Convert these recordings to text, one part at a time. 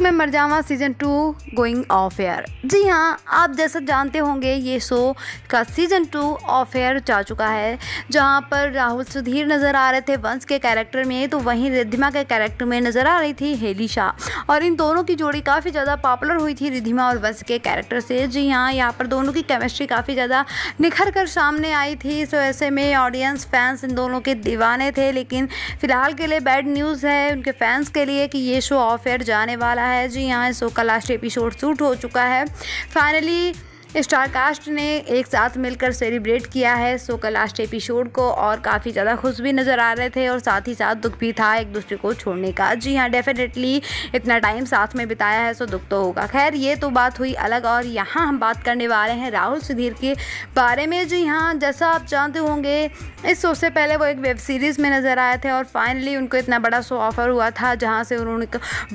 में मर जावा season two going off air जी हाँ आप जैसा जानते होंगे ये शो का सीज़न टू ऑफ एयर जा चुका है जहाँ पर राहुल सुधीर नज़र आ रहे थे वंश के कैरेक्टर में तो वहीं रिधिमा के कैरेक्टर में नज़र आ रही थी हेली शाह और इन दोनों की जोड़ी काफ़ी ज़्यादा पॉपुलर हुई थी रिधिमा और वंश के कैरेक्टर से जी हाँ यहाँ पर दोनों की केमिस्ट्री काफ़ी ज़्यादा निखर कर सामने आई थी सो ऐसे में ऑडियंस फैंस इन दोनों के दीवाने थे लेकिन फ़िलहाल के लिए बैड न्यूज़ है उनके फैंस के लिए कि ये शो ऑफ एयर जाने वाला है जी यहाँ शो का लास्ट एपिसोड शूट हो चुका है फाइनली स्टारकास्ट ने एक साथ मिलकर सेलिब्रेट किया है सो का लास्ट एपिसोड को और काफ़ी ज़्यादा खुश भी नज़र आ रहे थे और साथ ही साथ दुख भी था एक दूसरे को छोड़ने का जी हाँ डेफिनेटली इतना टाइम साथ में बिताया है सो दुख तो होगा खैर ये तो बात हुई अलग और यहाँ हम बात करने वाले हैं राहुल सुधीर के बारे में जी हाँ जैसा आप जानते होंगे इस शो से पहले वो एक वेब सीरीज़ में नज़र आए थे और फाइनली उनको इतना बड़ा शो ऑफर हुआ था जहाँ से उन्होंने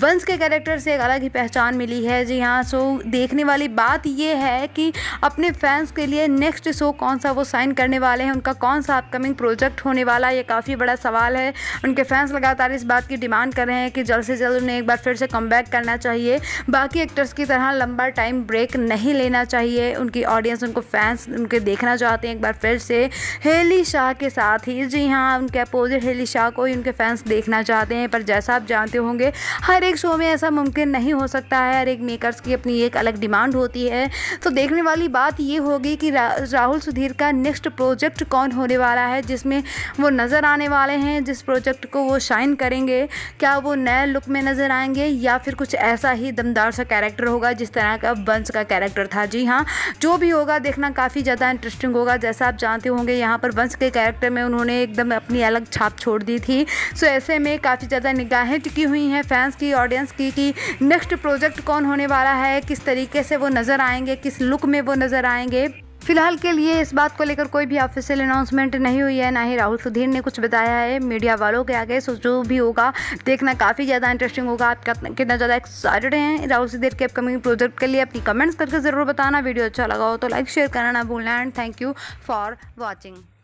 वंश के कैरेक्टर से एक अलग ही पहचान मिली है जी हाँ सो देखने वाली बात ये है कि अपने फैंस के लिए नेक्स्ट शो कौन सा वो साइन करने वाले हैं उनका कौन सा अपकमिंग प्रोजेक्ट होने वाला है ये काफ़ी बड़ा सवाल है उनके फैंस लगातार इस बात की डिमांड कर रहे हैं कि जल्द से जल्द उन्हें एक बार फिर से कम करना चाहिए बाकी एक्टर्स की तरह लंबा टाइम ब्रेक नहीं लेना चाहिए उनकी ऑडियंस उनको फैंस उनके देखना चाहते हैं एक बार फिर से हेली शाह के साथ ही जी हाँ उनके अपोजिट हेली शाह को ही उनके फैंस देखना चाहते हैं पर जैसा आप जानते होंगे हर एक शो में ऐसा मुमकिन नहीं हो सकता है हर एक मेकर्स की अपनी एक अलग डिमांड होती है तो देखने होने वाली बात ये होगी कि रा, राहुल सुधीर का नेक्स्ट प्रोजेक्ट कौन होने वाला है जिसमें वो नज़र आने वाले हैं जिस प्रोजेक्ट को वो शाइन करेंगे क्या वो नए लुक में नज़र आएंगे या फिर कुछ ऐसा ही दमदार सा कैरेक्टर होगा जिस तरह का बंस का कैरेक्टर था जी हाँ जो भी होगा देखना काफ़ी ज़्यादा इंटरेस्टिंग होगा जैसा आप जानते होंगे यहाँ पर बंस के कैरेक्टर में उन्होंने एकदम अपनी अलग छाप छोड़ दी थी सो ऐसे में काफ़ी ज़्यादा निगाहें टिकी हुई हैं फैंस की ऑडियंस की कि नेक्स्ट प्रोजेक्ट कौन होने वाला है किस तरीके से वो नज़र आएंगे किस लुक में वो नजर आएंगे फिलहाल के लिए इस बात को लेकर कोई भी ऑफिशियल अनाउंसमेंट नहीं हुई है ना ही राहुल सुधीर ने कुछ बताया है मीडिया वालों के आगे सो जो भी होगा देखना काफ़ी ज़्यादा इंटरेस्टिंग होगा आप कितना ज़्यादा एक्साइटेड हैं राहुल सुधीर के अपकमिंग प्रोजेक्ट के लिए अपनी कमेंट्स करके ज़रूर बताना वीडियो अच्छा लगा हो तो लाइक शेयर करना ना भूलना and thank you for watching